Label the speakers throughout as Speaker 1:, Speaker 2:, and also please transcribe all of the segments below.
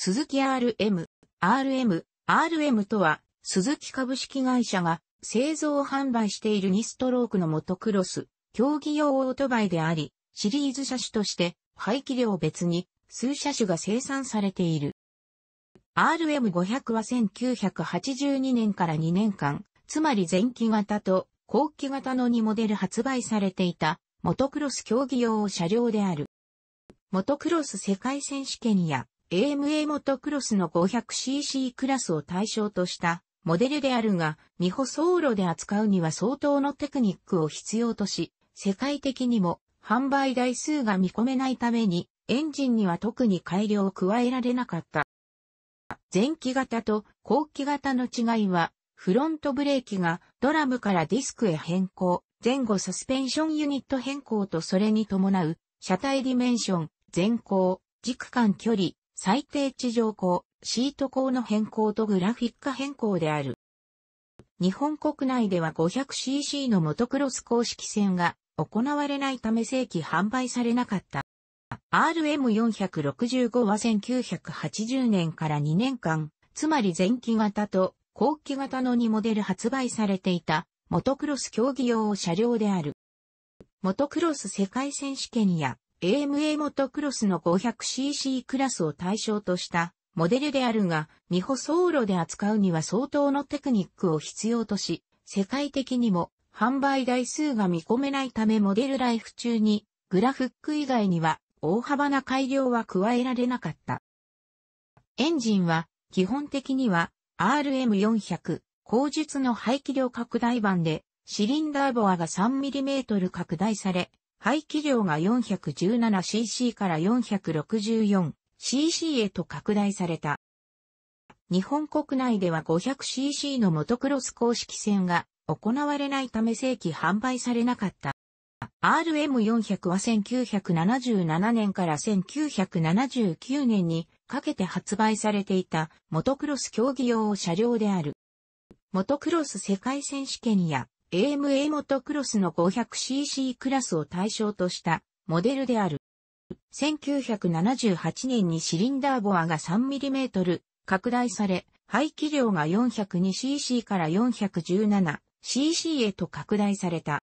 Speaker 1: 鈴木 RM、RM、RM とは、鈴木株式会社が製造販売している2ストロークのモトクロス、競技用オートバイであり、シリーズ車種として、排気量別に数車種が生産されている。RM500 は1982年から2年間、つまり前期型と後期型の2モデル発売されていた、モトクロス競技用車両である。モトクロス世界選手権や AMA モトクロスの 500cc クラスを対象としたモデルであるが、未歩走路で扱うには相当のテクニックを必要とし、世界的にも販売台数が見込めないために、エンジンには特に改良を加えられなかった。前期型と後期型の違いは、フロントブレーキがドラムからディスクへ変更、前後サスペンションユニット変更とそれに伴う、車体ディメンション、前後、軸間距離、最低地上高、シート高の変更とグラフィック変更である。日本国内では 500cc のモトクロス公式戦が行われないため正規販売されなかった。RM465 は1980年から2年間、つまり前期型と後期型の2モデル発売されていた、モトクロス競技用車両である。モトクロス世界選手権や AMA モトクロスの 500cc クラスを対象としたモデルであるが、未舗装路で扱うには相当のテクニックを必要とし、世界的にも販売台数が見込めないためモデルライフ中にグラフック以外には大幅な改良は加えられなかった。エンジンは基本的には RM400 後述の排気量拡大版でシリンダーボアが 3mm 拡大され排気量が 417cc から 464cc へと拡大された。日本国内では 500cc のモトクロス公式戦が行われないため正規販売されなかった。RM400 は1977年から1979年にかけて発売されていたモトクロス競技用車両である。モトクロス世界選手権や AMA モトクロスの 500cc クラスを対象としたモデルである。1978年にシリンダーボアが 3mm 拡大され、排気量が 402cc から 417cc へと拡大された。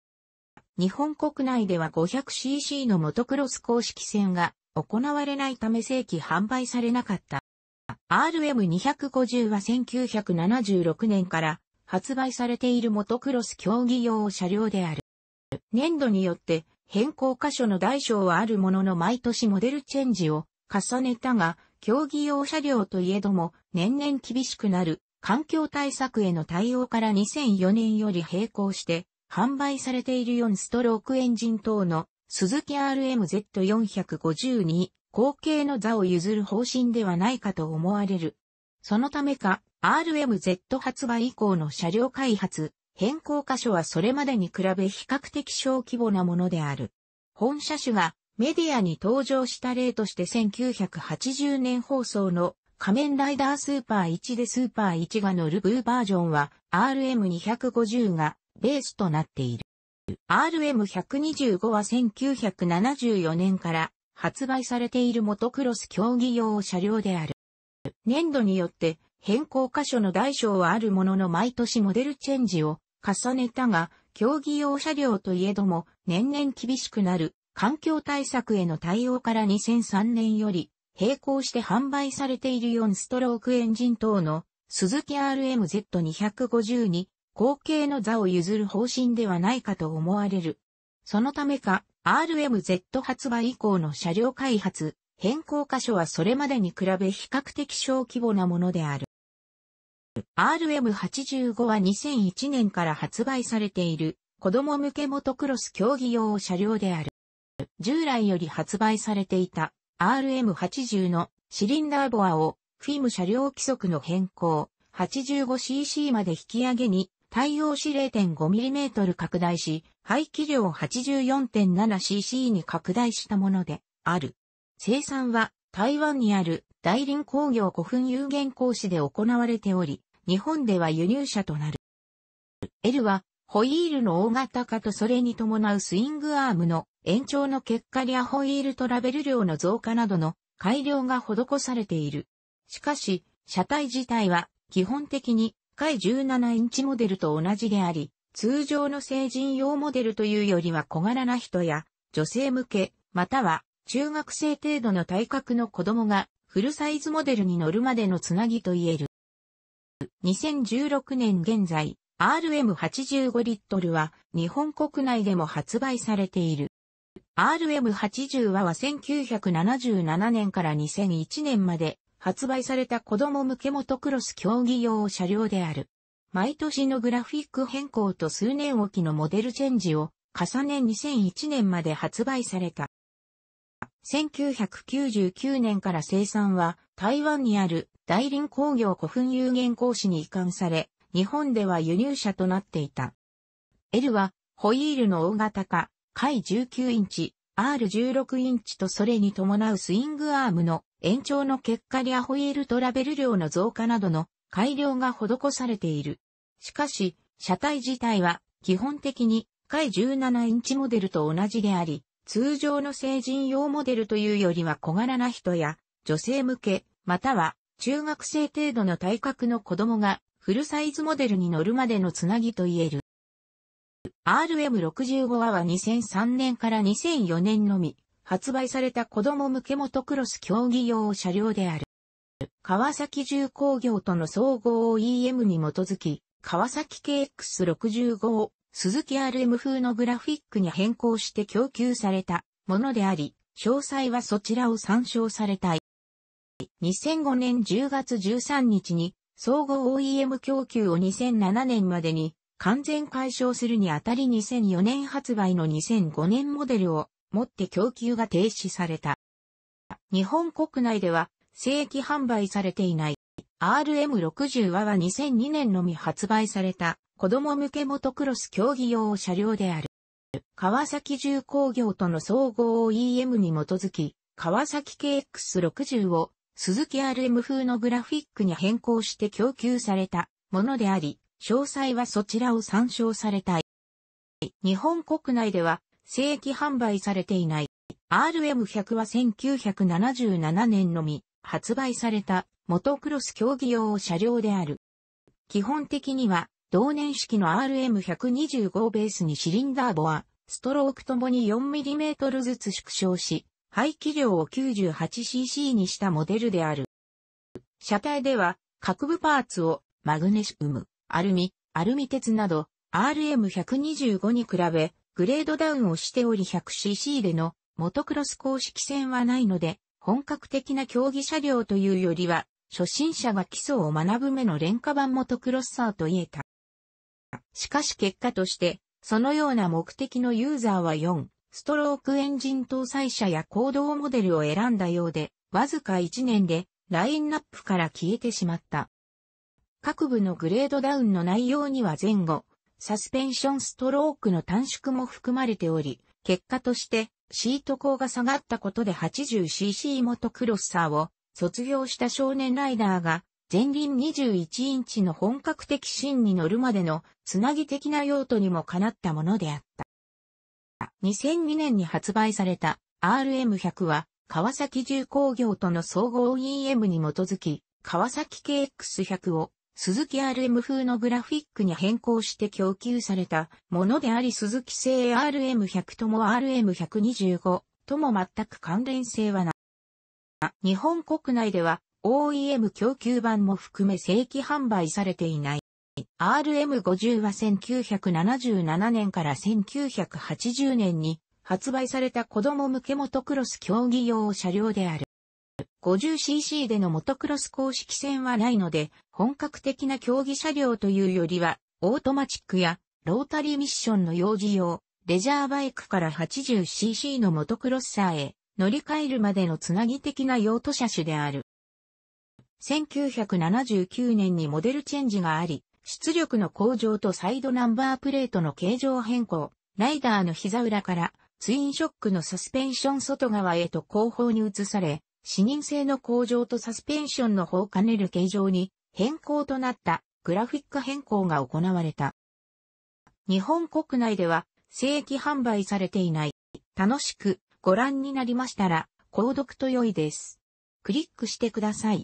Speaker 1: 日本国内では 500cc のモトクロス公式戦が行われないため正規販売されなかった。RM250 は1976年から発売されているモトクロス競技用車両である。年度によって変更箇所の大小はあるものの毎年モデルチェンジを重ねたが、競技用車両といえども年々厳しくなる環境対策への対応から2004年より並行して販売されている4ストロークエンジン等の鈴木 RMZ450 に後継の座を譲る方針ではないかと思われる。そのためか RMZ 発売以降の車両開発、変更箇所はそれまでに比べ比較的小規模なものである。本車種がメディアに登場した例として1980年放送の仮面ライダースーパー1でスーパー1が乗るブーバージョンは RM250 がベースとなっている。RM125 は1974年から発売されているモトクロス競技用車両である。年度によって変更箇所の大小はあるものの毎年モデルチェンジを重ねたが、競技用車両といえども年々厳しくなる環境対策への対応から2003年より並行して販売されている4ストロークエンジン等の鈴木 RMZ250 に後継の座を譲る方針ではないかと思われる。そのためか RMZ 発売以降の車両開発、変更箇所はそれまでに比べ比較的小規模なものである。RM85 は2001年から発売されている子供向けモトクロス競技用車両である。従来より発売されていた RM80 のシリンダーボアをフィム車両規則の変更 85cc まで引き上げに対応し 0.5mm 拡大し排気量 84.7cc に拡大したものである。生産は台湾にある大林工業古墳有限講師で行われており、日本では輸入車となる。L は、ホイールの大型化とそれに伴うスイングアームの延長の結果やホイールトラベル量の増加などの改良が施されている。しかし、車体自体は基本的に回17インチモデルと同じであり、通常の成人用モデルというよりは小柄な人や女性向け、または中学生程度の体格の子供がフルサイズモデルに乗るまでのつなぎと言える。2016年現在、RM85 リットルは日本国内でも発売されている。RM80 は1977年から2001年まで発売された子供向けモトクロス競技用車両である。毎年のグラフィック変更と数年おきのモデルチェンジを重ね2001年まで発売された。1999年から生産は台湾にある大林工業古墳有限公司に移管され、日本では輸入車となっていた。L はホイールの大型化、回19インチ、R16 インチとそれに伴うスイングアームの延長の結果リアホイールトラベル量の増加などの改良が施されている。しかし、車体自体は基本的に回17インチモデルと同じであり、通常の成人用モデルというよりは小柄な人や女性向け、または中学生程度の体格の子供がフルサイズモデルに乗るまでのつなぎと言える。RM65 は2003年から2004年のみ発売された子供向けモトクロス競技用車両である。川崎重工業との総合 OEM に基づき、川崎 KX65 を鈴木 RM 風のグラフィックに変更して供給されたものであり、詳細はそちらを参照されたい。2005年10月13日に総合 OEM 供給を2007年までに完全解消するにあたり2004年発売の2005年モデルをもって供給が停止された。日本国内では正規販売されていない RM60 和は2002年のみ発売された子供向けモトクロス競技用車両である。川崎重工業との総合 OEM に基づき、川崎 KX60 を鈴木 RM 風のグラフィックに変更して供給されたものであり、詳細はそちらを参照されたい。日本国内では正規販売されていない RM100 は1977年のみ発売されたモトクロス競技用車両である。基本的には同年式の RM125 ベースにシリンダーボア、ストロークともに 4mm ずつ縮小し、排気量を 98cc にしたモデルである。車体では、各部パーツをマグネシウム、アルミ、アルミ鉄など RM125 に比べグレードダウンをしており 100cc でのモトクロス公式戦はないので本格的な競技車両というよりは初心者が基礎を学ぶ目の廉価版モトクロッサーと言えた。しかし結果として、そのような目的のユーザーは4、ストロークエンジン搭載車や行動モデルを選んだようで、わずか1年でラインナップから消えてしまった。各部のグレードダウンの内容には前後、サスペンションストロークの短縮も含まれており、結果としてシート高が下がったことで 80cc モトクロッサーを卒業した少年ライダーが前輪21インチの本格的芯に乗るまでのつなぎ的な用途にもかなったものであった。2002年に発売された RM100 は川崎重工業との総合 EM に基づき、川崎 KX100 を鈴木 RM 風のグラフィックに変更して供給されたものであり鈴木製 RM100 とも RM125 とも全く関連性はない。日本国内では OEM 供給版も含め正規販売されていない。RM50 は1977年から1980年に発売された子供向けモトクロス競技用車両である。50cc でのモトクロス公式戦はないので、本格的な競技車両というよりは、オートマチックやロータリーミッションの用事用、レジャーバイクから 80cc のモトクロッサーへ乗り換えるまでのつなぎ的な用途車種である。1979年にモデルチェンジがあり、出力の向上とサイドナンバープレートの形状変更、ライダーの膝裏からツインショックのサスペンション外側へと後方に移され、視認性の向上とサスペンションの方を兼ねる形状に変更となったグラフィック変更が行われた。日本国内では正規販売されていない。楽しくご覧になりましたら、購読と良いです。クリックしてください。